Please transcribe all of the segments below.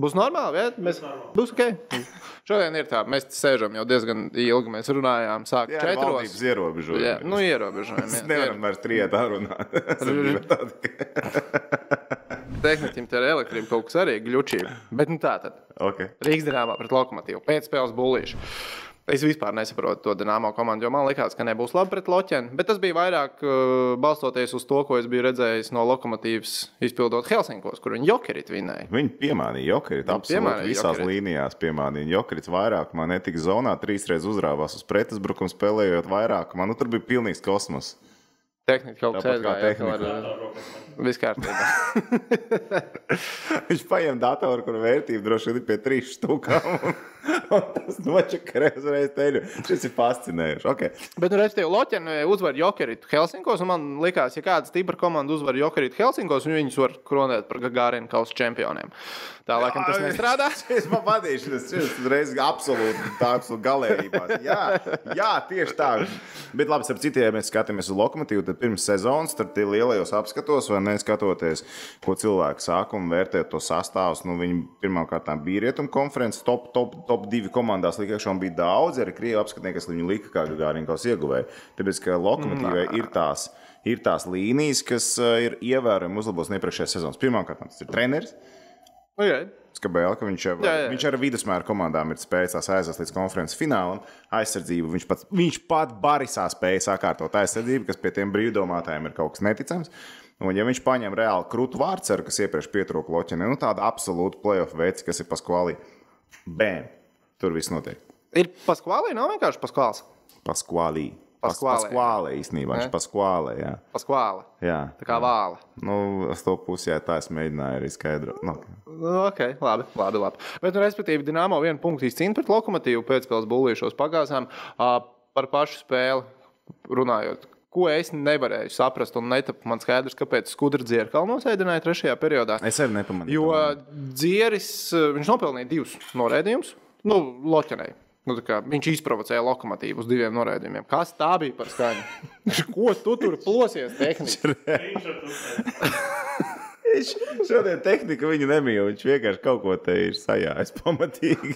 Būs normāli, ja? Mēs... Normāli. Būs ok. Šodien ir tā, mēs sēžam jau diezgan ilgi. Mēs runājām, sākām ar četriem. Jā, ierobežojumi. Jā, nu, ierobežojumi. Mēs nevaram ar trietā runāt. Tehnikam te ir elektrība, kaut kas arī glučība. Bet nu tā tad. Okay. Rīgas dārāmā pret lokomotīvu pēcspēles bullīšu. Es vispār nesaprotu to dīnāmo komandu, jo man liekas, ka nebūs labi pret Loķenu. Bet tas bija vairāk uh, balstoties uz to, ko es biju redzējis no lokomotīvas, izpildot Helsinkos, kur viņi jokerit vinnēja. Viņi piemānīja jokerit, absolūti piemānīja visās jokerit. līnijās piemānīja jokerit. Vairāk man netika zonā, trīsreiz uzrāvās uz pretuzbrukumu, spēlējot vairāk. Man nu, tur bija pilnīgs kosmos. Tehnika kaut kas tāds - Viss kārtībā. Viņš paņem datoru, kur vērtība droši vien ir pie trīs stūkām. Un, un tas nočakarē uzreiz teļu. Šis ir fascinējoši. Okay. Bet, nu, redziet, Loķena eh, uzvar Jokerītu Helsinkos. Man liekas, ja kāda stipra komanda uzvar Jokerītu Helsinkos, viņus var kronēt par Gagārinu kausa čempioniem. Tā laikam tas nestrādā. es man patīšu, tas ir uzreiz absolūti tāds galējībās. Jā, jā, tieši tā. Bet labi, ap citiem mēs skatāmies uz lokomotīvu, tad pirms sezonas, tad tie lielajos apskatos, vai neskatoties, ko cilvēki sākuma vērtē to sastāvus. Nu, viņi pirmkārt bija rietumu konferences, top, top, top divi komandās likās, un bija daudz arī krievi apskatnieki, kas viņu lika kā Gāriņkos ieguvēji. Tāpēc, ka lokomotīvai mm, ir tās. Ir tās līnijas, kas eh, ir ievērojami uzlabotas no iepriekšējās sezonas. Pirmkārt, tas ir treneris. Okay. Skabēla, ka viņš, jau, jā, jā. viņš ar vidusmēra komandām ir spējis aizvest līdz konferences finālam. Aizsardzību viņš pats, viņš pat barisā spēja sakārtot aizsardzību, kas pie tiem brīvdomātājiem ir kaut kas neticams. Un, ja viņš paņem reāli krūtu vārceru, kas iepriekš pietrūka loķinē, nu tāda absolūta playoff veids, kas ir paskvalī, bēm, tur viss notiek. Ir paskvalī, nav vienkārši paskvāls. Paskvalī. Paskuālē. Paskuālē īstenībā. Viņš paskuālē. Jā. Paskuālē. Jā. Tā kā vāle. Nu, uz to pusi, jā, tā es mēģināju arī skaidrot. Nu. nu. Ok, labi, labi, labi. Bet, nu, respektīvi, Dienāmo vienu punktu izcīnīt pret lokomotīvu pēcspēles bullīšos pagāzām uh, par pašu spēli runājot. Ko es nevarēju saprast, un netapa man skaidrs, kāpēc skudra dzieru kalnos ēdināja trešajā periodā. Es arī nepamanīju. Jo dzieris, viņš nopelnīja divus norēdījumus, nu, loķenēji. Nu, kā, viņš izprovocēja lokomotīvu uz diviem noraidījumiem. Kas tā bija par skaņu? Ko tu tur plosies? viņš šodien tehniku viņu nemīl. Viņš vienkārši kaut ko te ir sajājis pamatīgi.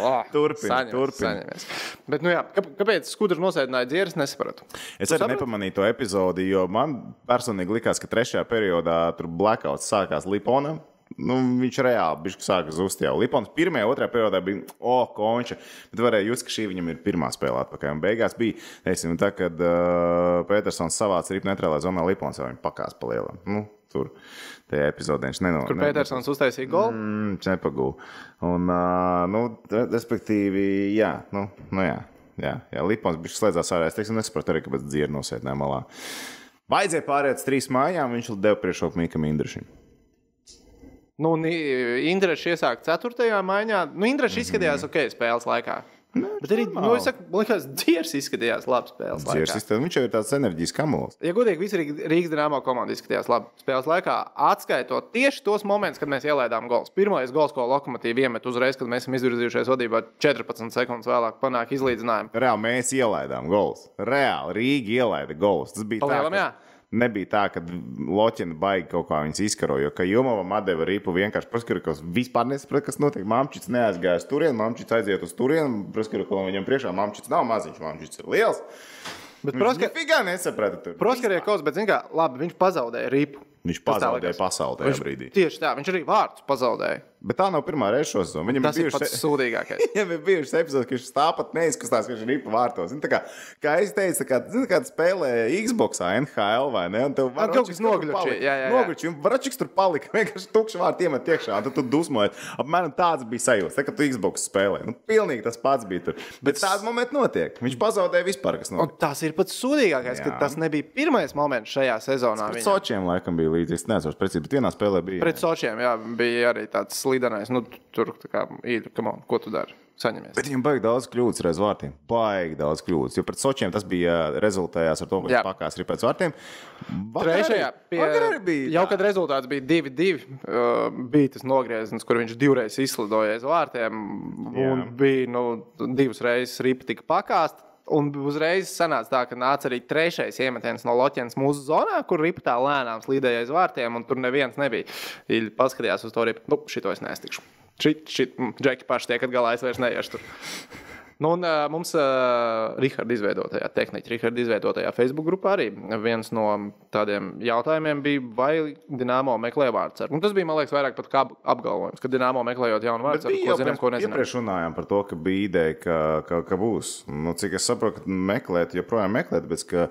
oh, turpiniet, turpiniet. Bet, nu jā, kāpēc skudra nosēdināja dzieras, nesapratu. Es tu arī sapratu? nepamanīju to epizodi, jo man personīgi likās, ka trešajā periodā tur blackouts sākās Liponam nu, viņš reāli bija sāka zust jau. Lipons pirmajā, otrajā periodā bija, o, oh, konča, bet varēja just, ka šī viņam ir pirmā spēlē atpakaļ. Un beigās bija, teiksim, tā, kad uh, Petersons savāca ripu neutrālajā zonā, Lipons jau viņam pakās pa lielam. Nu, tur tajā epizodē. Viņš nenokāpa. Kur Petersons uztaisīja golu? Mm, viņš nepagūda. Un, uh, nu, respektīvi, jā, nu, nu jā, jā, jā Lipons bija slēdzās ārā. Es nesapratu arī, kāpēc dzird nosēdnē malā. Vajadzēja pāriet uz trīs mājām, viņš deva priekšroku Mikam Indrišam. Nu, Indrišs iesāka 4. maiņā. Nu, Indrišs mm -hmm. izskatījās ok spēles laikā. Nē, nu, bet arī nu, es saku, liekas, dziers izskatījās labi spēlē. Dziers, tad viņš jau ir tāds enerģijas kamols. Ja godīgi, visi Rīgas dīnāmā komanda izskatījās labi spēlē laikā, atskaitot tieši tos momentus, kad mēs ielaidām gols. Pirmais gols, ko lokomotīva iemet uzreiz, kad mēs esam izvirzījušies vadībā 14 sekundes vēlāk, panāk izlīdzinājumu. Reāli mēs ielaidām gols. Reāli Rīga ielaida gols. Tas bija Palielam, tā, kas nebija tā, ka Loķina baigi kaut kā viņas izkaroja. Jo Kajumovam atdeva ripu vienkārši Praskirkovs vispār nesaprata, kas notiek. Mamčits neaizgāja uz turieni, Mamčits aiziet uz turieni, Praskirkovam viņam priekšā Mamčits nav maziņš, Mamčits ir liels. Bet Proskar... Viņš nekā nesaprata. Proskar ir kaut kas, bet zin kā, labi, viņš pazaudēja ripu. Viņš pazaudēja pasauli tajā viņš, brīdī. Tieši tā, viņš arī vārdus pazaudēja. Bet tā nav pirmā reize šo sezonu. Viņam tas ir bijušas, pats e- sūdīgākais. Viņam ir bijušas epizodes, kad viņš tāpat neizkustās, ka viņš ir ripa vārtos. Un, kā, kā es teicu, kā, zini, kad spēlē Xbox, NHL vai ne? Un tev var kaut kas nogļučīt. Nogļučīt, un Vračiks tur palika vienkārši tukšs vārds iemet iekšā, un tu dusmojies. Apmēram tāds bija sajūta, kad tu Xbox spēlē. Nu, pilnīgi tas pats bija tur. Bet, Bet tāds moments notiek. Viņš pazaudēja vispār, kas notiek. Un tas ir pats sūdīgākais, ka tas nebija pirmais moments šajā sezonā. Sočiem laikam bija bija līdzi. Es nezinu, precīzi, bet vienā spēlē bija. Pret Sočiem jā, bija arī tāds slidenais, nu, tur kā īri, on, ko tu dari. Saņemies. Bet viņam baigi daudz kļūdas reiz vārtiem. Baigi daudz kļūdas. Jo pret Sočiem tas bija eh, rezultējās ar to, ka pakās arī pēc vārtiem. Trešajā pie, bija. Jau kad rezultāts bija 2-2, uh, eh, bija tas nogrieziens, kur viņš divreiz izslidoja aiz vārtiem. Un jā. bija nu, divas reizes ripa tika pakāsta Un uzreiz sanāca tā, ka nāca arī trešais iemetiens no Loķenes mūsu zonā, kur riptā lēnām slīdēja aiz vārtiem, un tur neviens nebija. Viņi paskatījās uz to ripu, nu, šito es nestikšu. Šī, šī, džeki paši tiek galā, es vairs neiešu tur. Nu, un uh, mums uh, Riharda izveidotajā, tehniķa Riharda izveidotajā Facebook grupā arī viens no tādiem jautājumiem bija, vai Dienāmo meklē vārdsargu. Un tas bija, man liekas, vairāk pat kā apgalvojums, ka Dienāmo meklējot jaunu vārdsargu, ko zinām, ko nezinām. Iepriekš runājām par to, ka bija ideja, ka, ka, ka būs. Nu, cik es saprotu, ka meklēt, joprojām meklēt, bet ka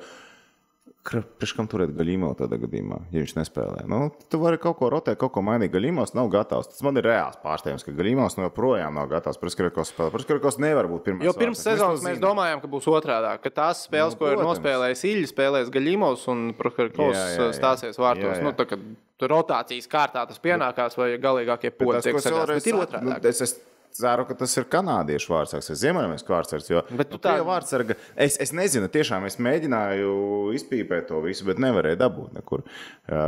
Priekš kam turēt gaļīmo tādā gadījumā, ja viņš nespēlē? Nu, tu vari kaut ko rotēt, kaut ko mainīt. Gaļīmos nav gatavs. Tas man ir reāls pārsteigums, ka gaļīmos nu joprojām nav gatavs. Praskrikos spēlē. Praskrikos nevar būt pirmā. Jo pirms sezonas mēs, mēs domājām, ka būs otrādā, ka tās spēles, nu, ko ir nospēlējis Iļļis, spēlēs gaļīmos un Praskrikos eh, stāsies vārtos. Jā, nu, jā. Nu, tā, Rotācijas kārtā tas pienākās, vai galīgākie pogas ir otrādi. Nu, es, es ceru, ka tas ir kanādiešu vārdsargs vai ziemeļamerikas vārdsargs. Jo, bet tu nu, tā jau vārdsarga. Es, es nezinu, tiešām es mēģināju izpīpēt to visu, bet nevarēju dabūt nekur,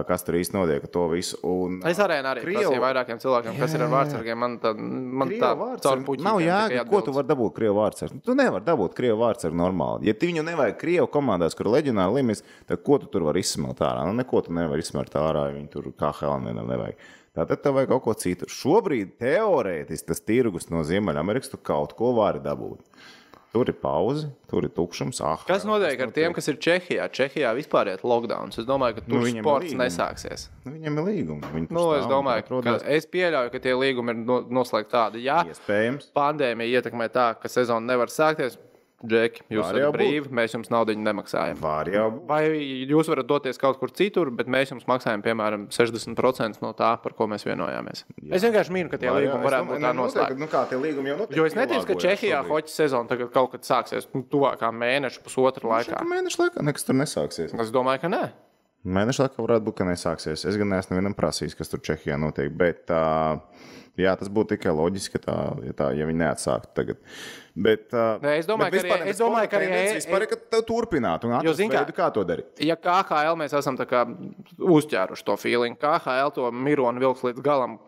kas tur īsti notiek ar to visu. Un, es arēnā arī Krievu... prasīju vairākiem cilvēkiem, jā, kas ir ar vārdsargiem. Man tā, man Krievu tā vārdsarga. caur puķi. Nav jēga, ko tu vari dabūt Krievu vārdsargu. Nu, tu nevari dabūt Krievu vārdsargu normāli. Ja viņu nevajag Krievu komandās, kur leģionāri līmenis, tad ko tu tur vari izsmelt ārā? Nu, neko tu nevari izsmelt ārā, ja viņi tur kā Helēnam nevajag. Tātad tev vajag kaut ko citu. Šobrīd teorētiski tas tirgus no Ziemeļamerikas tu kaut ko vari dabūt. Tur ir pauze, tur ir tukšums. Ah, kas notiek ar notiek? tiem, kas ir Čehijā? Čehijā vispār ir lockdown. Es domāju, ka nu, tur nu, sports nesāksies. Nu, viņam ir līgumi. Viņi nu, es domāju, ka es pieļauju, ka tie līgumi ir noslēgti tādi, ja iespējams. Pandēmija ietekmē tā, ka sezona nevar sākties. Džeki, jūs Var esat brīvi, būt. mēs jums naudu nemaksājam. Var jau. Vai jūs varat doties kaut kur citur, bet mēs jums maksājam, piemēram, 60% no tā, par ko mēs vienojāmies. Jā. Es vienkārši mīlu, ka tie Var, līgumi varētu nu, būt tā nu, noslēgti. Nu, kā tie līgumi jau notiek? Jo es neticu, ka Čehijā hoķa sezona tagad kaut kad sāksies, nu, tuvākā mēneša, pusotra nu, laikā. Mēneša laikā nekas tur nesāksies. Es domāju, ka nē. Ne. Mēneša laikā varētu būt, ka nesāksies. Es gan neesmu nevienam prasījis, kas tur Čehijā notiek. Bet, uh, jā, tas būtu tikai loģiski, tā, ja, tā, ja viņi neatsāktu tagad. Bet, uh, Nē, es domāju, bet vispār, ka arī es domāju, ka arī e- es domāju, ka tev turpināt un atrast, jo, zin, kā, veidu, kā to darīt. Ja KHL mēs esam kā, uzķēruši to feeling, KHL to Mironu vilks līdz galam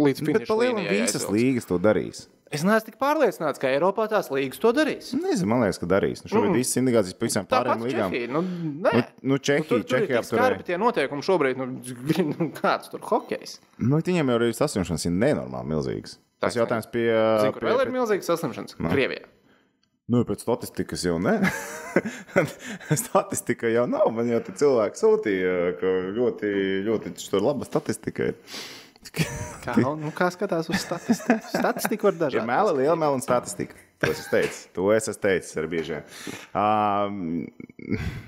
līdz finišam. Nu, bet palielam visas līgas to darīs. Es neesmu tik pārliecināts, ka Eiropā tās līgas to darīs. Nezinu, man liekas, ka darīs. Nu, šobrīd mm. visas indikācijas par visām pārējām līgām. Čehija, nu, nu nē. nu, nu, Čehija, nu, tur, Čehija tur ir skarbi tie noteikumi šobrīd, nu, nu kāds tur hokejs. Nu, viņiem jau arī saslimšanas ir nenormāli milzīgas. Tas jautājums pie... Zinu, kur pie, vēl ir pie... milzīgas saslimšanas? No. Nu. Krievijā. Nu, pēc statistikas jau ne. statistika jau nav. Man jau cilvēki sūtīja, ka ļoti, ļoti, ļoti laba statistika ir. Kā, nu, nu, kā skatās uz statistiku? Statistika var dažādi. Ir meli, liela meli un statistika. To es teicu. To es esmu teicis ar biežiem. Um,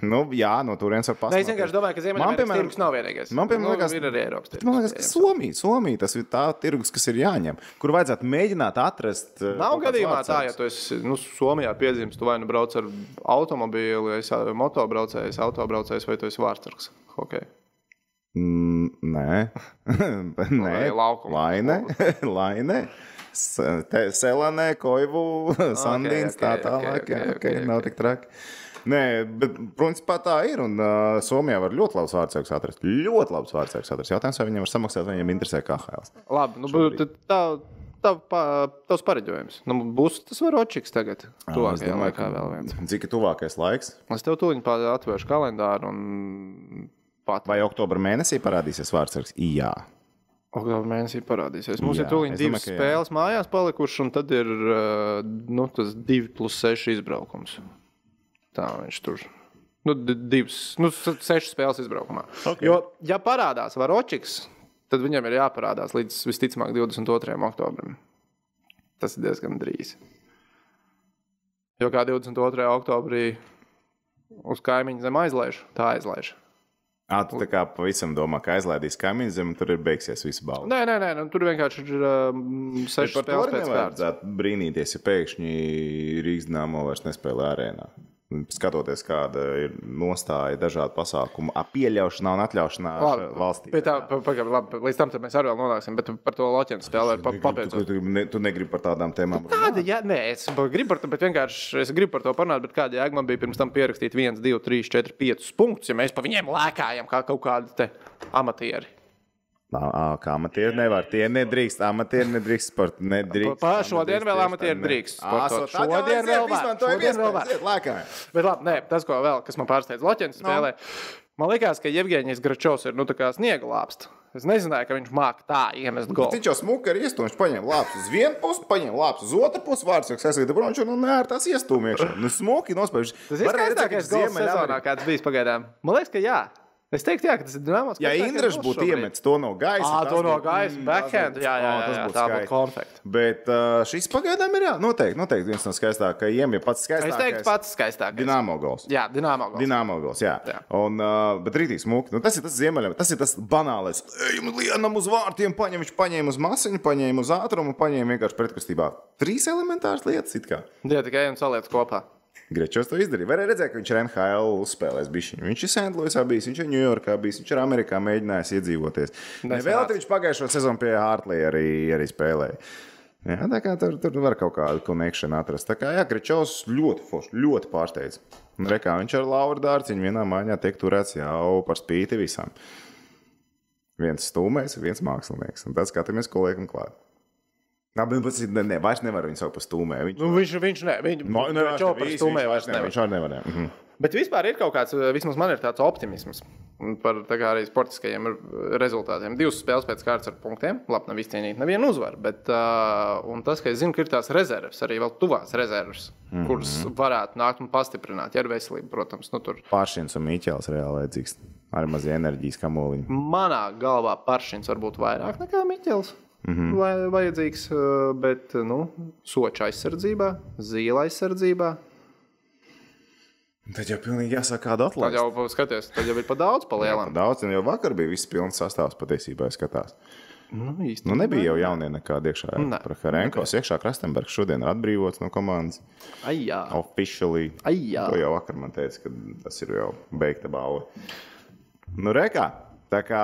nu, jā, no turienes var pasakāt. Es vienkārši domāju, ka Ziemeļamerikas piemēram, tirgus nav vienīgais. Man piemēram, nu, liekas, ir arī Eiropas tirgus. Man liekas, ka Somija, Somija tas ir tā tirgus, kas ir jāņem, kur vajadzētu mēģināt atrast. Eh, nav gadījumā vārdsāks. tā, ja tu esi nu, Somijā piedzimis, tu vai nu brauc ar automobīli, vai motobraucējs, autobraucējs, vai tu esi vārtsargs. Okay. Mm, nē, nē. Laine, Laine, Selanē, Koivu, Sandīns, okay, okay, tā tālāk. Okay, okay, okay, okay, okay. Nav tik traki. Nē, bet principā tā ir. Un uh, Somijā var ļoti labs vārdsargs atrast. Ļoti labs vārdsargs atrast. Jautājums, vai viņam var samaksāt, vai viņam interesē KHL. Labi, nu, bet tā. Tavs pareģojums. Nu, būs tas varočiks tagad. Tuvākajā laikā vēl viens. Cik ir tuvākais laiks? Es tev tūlīt atvēršu kalendāru un pat. Vai oktobra mēnesī parādīsies vārdsargs? Jā. Oktobra mēnesī parādīsies. Mums jā, ir tūlīt divas domāju, spēles jā. mājās palikušas, un tad ir eh, nu, tas 2 plus 6 izbraukums. Tā viņš tur ir. Nu, divas, nu, sešas spēles izbraukumā. Okay. Jo, ja parādās Varočiks, tad viņam ir jāparādās līdz visticamāk 22. oktobrim. Tas ir diezgan drīz. Jo kā 22. oktobrī uz kaimiņu zem aizlaiž, tā aizlaiž. Ah, tu tā kā pavisam domā, ka aizlaidīs kaimiņu zemi, tur ir beigsies viss balva. Nē, nē, nē, nu, tur vienkārši ir um, seši spēles pēc kārtas. Brīnīties, ja pēkšņi Rīgas Dāmo vairs nespēlē arēnā skatoties, kāda ir nostāja dažādu pasākumu pieļaušanā un atļaušanā labi, valstī. Pie tā, pagaidām, labi, līdz tam mēs arī vēl nonāksim, bet par to loķenu spēlē papildus. Tu, tu, ne, tu negribi par tādām tēmām. Nu, kāda, jā, nē, es gribu par to, bet vienkārši es gribu par to parunāt, bet kāda jēga man bija pirms tam pierakstīt 1, 2, 3, 4, 5 punktus, ja mēs pa viņiem lēkājam kā kaut kādi amatieri. À, kā amatieri nevar. Tie nedrīkst, amatieri nedrīkst, sporta nedrīkst. Pā, šodien vēl amatieri drīkst. À, so šodien vēl izmantojam, vēl lēkājam. Bet labi, nē, tas, ko vēl, kas man pārsteidz, Loķens nu. spēlē. No. Man liekas, ka Jevģīnijas Gračovs ir nu, sniega lāps. Es nezināju, ka viņš māca tā iemest golu. Viņš jau smuki ir iestūmis. Viņš paņēma lāpstu uz vienu pusi, paņēma lāpstu uz otru pusi. Vārds jau aizsaka, ka viņš nu, ir tāds iestūmīgs. Nu, smuki nospēlējis. Tas ir skaistākais gols sezonā, kāds bijis pagaidām. Man liekas, ka jā. Es teiktu, jā, ka tas ir dīvains. Ja Indrašs būtu iemetis to no gaisa, à, to no gaisa mm, backhand, jā, jā, jā, jā, tā būtu konfekta. Bet uh, šis pagaidām ir jā, noteikti, noteikti viens no skaistākajiem, ja pats skaistākais. Es teiktu, pats skaistākais. Dināmo gols. Jā, Dināmo gols. Dināmo gols, jā. jā. Un, uh, bet rītīgi smuki. Nu, tas ir tas ziemeļam, tas ir tas banālais. Ejam lienam uz vārtiem, paņem, viņš paņēma uz masiņu, paņēma uz ātrumu, paņēma vienkārši pretkustībā. Trīs elementāras lietas it kā. Jā, tikai ejam saliec kopā. Grečos to izdarīja. Varēja redzēt, ka viņš ir NHL spēlējis. Bišķiņ. Viņš ir Sandlosā bijis, viņš ir Ņujorkā bijis, viņš ir Amerikā mēģinājis iedzīvoties. Vēl te viņš pagājušo sezonu pie Hartlija arī, arī spēlēja. Jā, tā kā tur, tur var kaut kādu konekšanu atrast. Tā kā jā, Grečos ļoti forši, ļoti pārsteidz. Rekā viņš ar Lauru Dārciņu vienā mājā tiek turēts jau par spīti visam. Viens stūmēs, viens mākslinieks, un tas skatāmies kolēģim klāt. Nā, bet, nu, ne, ne, vairs nevar viņu saukt par stūmē. Viņš, nu, viņš, viņš, ne, viņ, no, ne, nu, viņš jau par stūmē vairs nevar. Viņš jau nevar. Mm -hmm. Bet vispār ir kaut kāds, eh, vismaz man ir tāds optimisms par tā arī sportiskajiem rezultātiem. Divas spēles pēc kārtas ar punktiem, labi, nav izcīnīta neviena uzvara. Bet uh, tas, ka es zinu, ka ir tās rezerves, arī vēl tuvās rezerves, mm -hmm. kuras varētu nākt un pastiprināt, ja ir veselība, protams. Nu, Pāršins un Mīķēls reāli vajadzīgs ar mazu enerģijas kamoliņu. Manā galvā Pāršins varbūt vairāk nekā Mīķēls. Mm -hmm. Lai, vajadzīgs, eh, bet eh, nu, soča aizsardzībā, zila aizsardzībā. Tad jau pilnīgi jāsaka, kāda atlaide. Tad jau skaties, tad jau ir par daudz, pa lielam. Jā, pa daudz, un jau vakar bija viss pilns sastāvs patiesībā, es skatās. Nu, īsti, nu, nebija jau jaunie nekādi iekšā. Ne. Herenkos okay. iekšā Krastenbergs šodien ir atbrīvots no komandas. Aijā. Officially. Aijā. To jau vakar man teica, ka tas ir jau beigta balva. Nu, rekā. Tā kā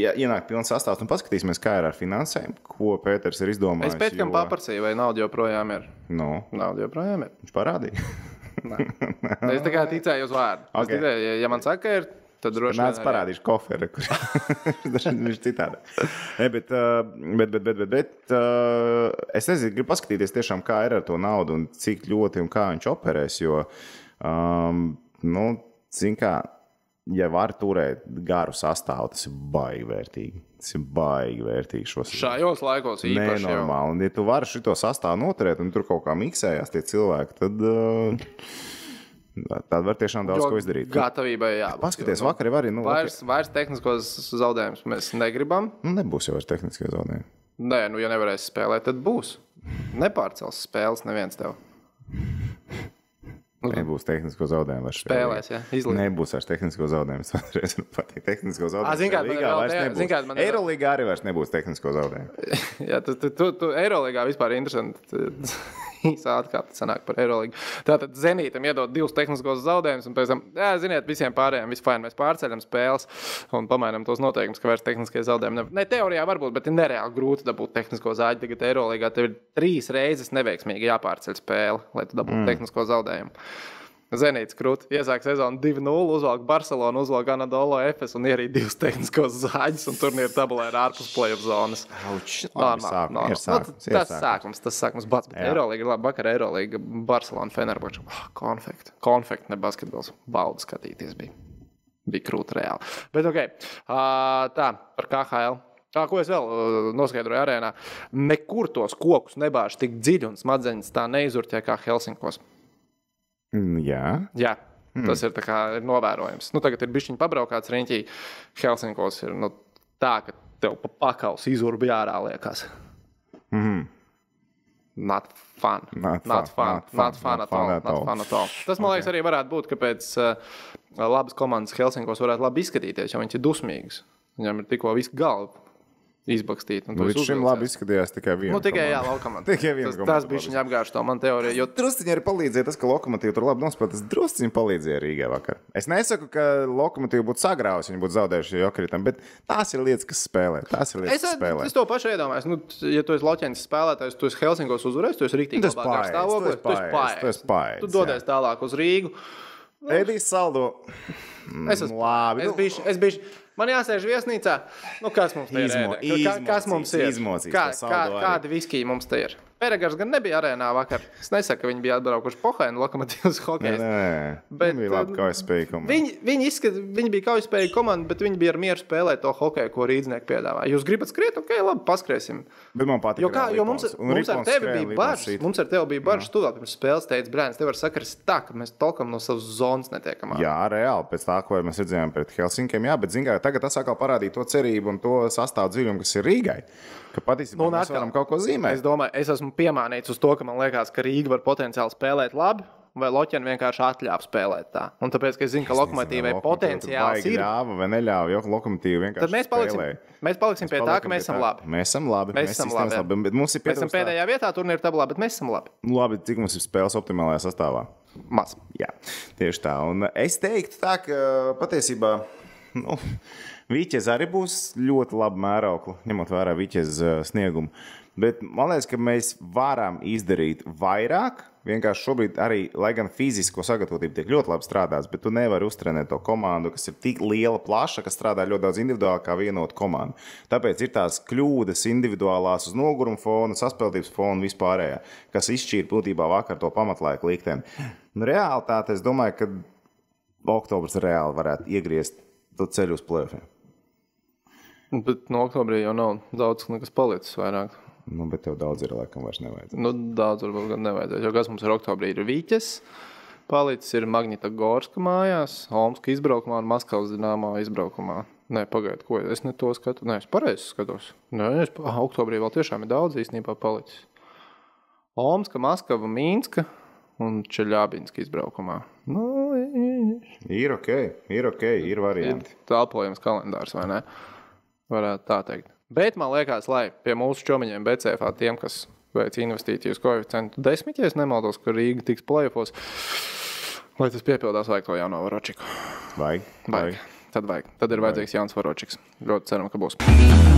ja, ienāk pilns sastāvs, un paskatīsimies, kā ir ar finansēm, ko Pēters ir izdomājis. Es pētījām, jo... paprasīju, vai nauda joprojām ir. Nu, nauda joprojām ir. Viņš parādīja. es tā kā ticēju uz vārdu. Okay. Ticēju, ja, ja man saka, ir. Tad droši vien. Nāc, parādīšu koferi, kur viņš citādi. Nē, uh, bet, bet, bet, bet, bet, bet uh, es nezinu, gribu paskatīties tiešām, kā ir ar to naudu un cik ļoti un kā viņš operēs, jo, um, nu, zin kā, ja var turēt garu sastāvu, tas ir baigi vērtīgi. Tas ir baigi vērtīgi šos šajos laikos. Īpaši, Nenormāli. Un, ja tu vari šo sastāvu noturēt, un tur kaut kā miksējās tie cilvēki, tad. Uh, Tad var tiešām daudz jo ko izdarīt. Nu, gatavībai, jā. Paskaties, nu, vakarā arī. Nu, vairs, vakar... vairs tehniskos zaudējumus mēs negribam. Nu, nebūs jau vairs tehniskie zaudējumi. Nē, nu, ja nevarēs spēlēt, tad būs. Nepārcels spēles neviens tev. -hmm. Nebūs tehnisko zaudējumu vairs. Spēlēs, jā, izlīdz. Nebūs vairs tehnisko zaudējumu. Es vēlreiz varu nu, pateikt, tehnisko zaudējumu. Zinām, kā vairs nebūs. Zināt, man Eirolīgā arī vairs nebūs tehnisko zaudējumu. jā, tas tu, tu, tu Eirolīgā vispār ir interesanti. īsā atkārta sanāk par Eirolandu. Tātad Zenītam iedod divus tehniskos zaudējumus, un pēc tam, jā, ziniet, visiem pārējiem vispār mēs pārceļam spēles un pamainām tos noteikumus, ka vairs tehniskie zaudējumi nav. Ne teorijā varbūt, bet ir nereāli grūti dabūt tehnisko zāģi. Tagad Eirolandā tev ir trīs reizes neveiksmīgi jāpārceļ spēle, lai tu dabūtu mm. tehnisko zaudējumu. Zenīts krūti, iesāk sezonu 2-0, uzvelk Barcelonu, uzvelk Anadolu FS un ierīja divus tehniskos zāģus un turnīra tabulē ir ārpus playoff zonas. Auč, normāli, nu, sākums, normāli. Sākums, nu, tas sākums, tas sākums pats. Eirolīga ir labi, vakar Eirolīga Barcelona Fenerboča. Oh, ah, konfekt, konfekt, ne basketbols. Baudu skatīties bija. Bija krūti reāli. Bet ok, uh, tā par KHL. Tā, ko es vēl noskaidroju arēnā, nekur tos kokus nebāž tik dziļi un smadzenes tā neizurķē kā Helsinkos. Mm, jā. Jā. Mm. Tas ir, kā, ir novērojams. Nu, tagad ir bijis viņa pabraukāts riņķī. Helsinkos ir nu, tā, ka tev pa pakaus izurbi ārā liekas. Mm. Not fun. Not, not fun. fun. Not fun, not fun, not fun, not fun, at, all. Not fun at all. Tas, man okay. liekas, arī varētu būt, ka pēc uh, labas komandas Helsinkos varētu labi izskatīties, jo viņš ir dusmīgs. Viņam ir tikko viss galva izbakstīt. Nu, Līdz šim labi izskatījās tikai viena. Nu, tikai jā, lokomotīva. tikai viena. Tas, tas bija viņa apgāžs, to man teorija. Jo... Drusciņi arī palīdzēja tas, ka lokomotīva tur labi nospēlēja. Tas drusciņi palīdzēja Rīgā vakar. Es nesaku, ka lokomotīva būtu sagrāvusi, viņi būtu zaudējuši jokritam, bet tās ir lietas, kas spēlē. Tās ir lietas, es, kas spēlē. Es to pašu iedomājos. Nu, ja tu esi Loķēns spēlētājs, tu esi Helsinkos uzvarējis, tu esi Rīgā. Tas pārējais stāvoklis, tu esi pārējais. Tu dodies tālāk uz Rīgu. Edijs Saldo. Es esmu labi. Es nu- biju, es biju, Man jāsēž viesnīcā. Nu, kas mums te ir? Izmo, izmocīs, kas mums ir? Izmocīs, kā, kā, kāda viskija mums te ir? Pērēgars gan nebija arēnā vakar. Es nesaku, ka viņi bija atbraukuši pohēnu lokomotīvas hokeja. Nē, bet viņi bija labi eh, kaujaspēja komanda. Viņi, viņi, izskat, viņi bija kaujaspēja komanda, bet viņi bija ar mieru spēlēt to hokeju, ko rīznieki piedāvā. Jūs gribat skriet, ok, labi, paskriesim. Bet man patīk. Jo, kā, jo mums, mums ar tevi bija bažas, mums ar tevi bija bažas, tu vēl pirms spēles teici, brēns, tev var sakrist tā, ka mēs tolkam no savas zonas netiekam. Ārā. Jā, reāli, pēc tā, ko mēs redzējām pret Helsinkiem, jā, bet, zinām, tagad tas atkal parādīja to cerību un to sastāvu dziļumu, kas ir Rīgai ka patiesībā nu, mēs varam kaut ko zīmēt. Es domāju, es esmu piemānīts uz to, ka man liekas, ka Rīga var potenciāli spēlēt labi. Vai Loķina vienkārši atļāva spēlēt tā? Un tāpēc, ka es zinu, ka lokomotīvai potenciāls ir. Ļāva vai neļāva, jo lokomotīva vienkārši. Tad mēs paliksim, spēlē. mēs paliksim mēs pie tā, ka mēs esam labi. Mēs esam labi. Mēs, mēs esam labi. labi. Mēs esam pēdējā vietā, turnīra tablā, bet mēs esam labi. Nu, labi, cik mums ir spēles optimālajā sastāvā? Maz. Jā, tieši tā. Un es teiktu tā, ka patiesībā. Nu, Vīķis arī būs ļoti labi mērokli, ņemot vērā vīķis eh, sniegumu. Bet man liekas, ka mēs varam izdarīt vairāk. Vienkārši šobrīd arī, lai gan fizisko sagatavotību tiek ļoti labi strādāts, bet tu nevari uztrenēt to komandu, kas ir tik liela, plaša, kas strādā ļoti daudz individuāli kā vienota komanda. Tāpēc ir tās kļūdas individuālās uz noguruma fona, saspēlētības fona un vispārējā, kas izšķīra būtībā vakar to pamatlaiku likteni. Nu, realitāte, es domāju, ka oktobris reāli varētu iegriezt to ceļu uz plēsoņiem. Bet no oktobra jau nav daudz kas palicis vairāk. Nu, bet tev daudz ir laikam vairs nevajadzēs. Nu, daudz varbūt gan nevajadzēs. Jo kas mums ir oktobrī, ir Vīķis. Palicis ir Magnita Gorska mājās, Holmska izbraukumā un Maskavas dināmā izbraukumā. Nē, pagaidiet, ko es ne to skatu. Nē, es pareizi skatos. Nē, es, ah, oktobrī vēl tiešām ir daudz īstenībā palicis. Omska, Maskava, Mīnska un Čeļābinska izbraukumā. Nu, ir ok, ir ok, ir varianti. Ir tālpojams kalendārs vai ne? Varētu tā teikt. Bet man liekas, lai pie mūsu čomiņiem BCF, tiem, kas veic investīcijas koeficientu desmit, ja nemaldos, ka Rīga tiks plēfos, lai tas piepildās vajag to jauno varočiku. Vajag. vajag. vajag. Tad vajag. Tad ir vajadzīgs vajag. jauns varočiks. Ļoti ceram, ka būs.